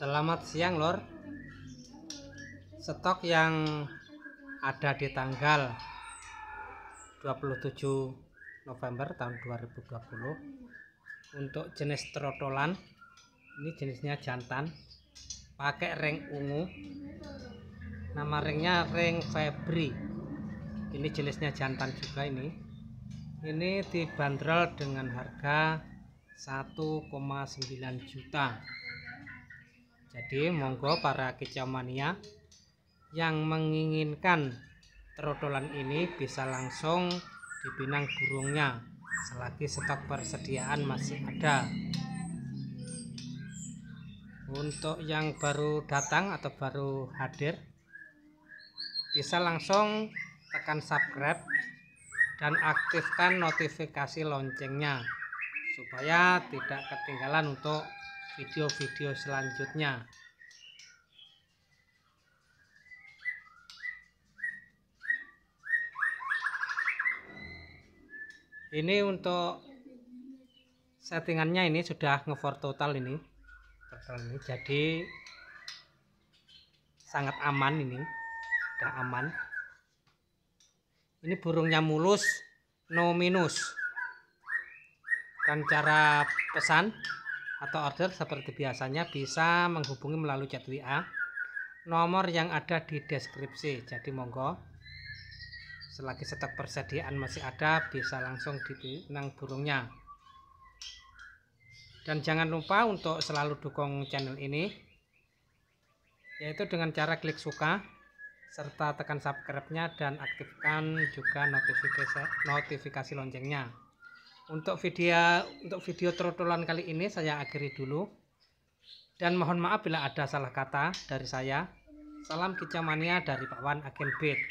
Selamat siang, Lor. Stok yang ada di tanggal 27 November tahun 2020 untuk jenis trotolan ini jenisnya jantan pakai ring ungu nama ringnya ring Febri ini jenisnya jantan juga ini ini dibanderol dengan harga 1,9 juta jadi monggo para mania yang menginginkan trotolan ini bisa langsung dipinang burungnya selagi stok persediaan masih ada. Untuk yang baru datang atau baru hadir bisa langsung tekan subscribe dan aktifkan notifikasi loncengnya supaya tidak ketinggalan untuk video-video selanjutnya ini untuk settingannya ini sudah ngefor total ini total ini jadi sangat aman ini sudah aman ini burungnya mulus no minus dengan cara pesan atau order seperti biasanya bisa menghubungi melalui chat WA nomor yang ada di deskripsi jadi monggo selagi stok persediaan masih ada bisa langsung dipinang burungnya dan jangan lupa untuk selalu dukung channel ini yaitu dengan cara klik suka serta tekan subscribe-nya dan aktifkan juga notifikasi, notifikasi loncengnya untuk video untuk video trotolan kali ini saya akhiri dulu. Dan mohon maaf bila ada salah kata dari saya. Salam kicamania dari Pak Wan Agen Beat.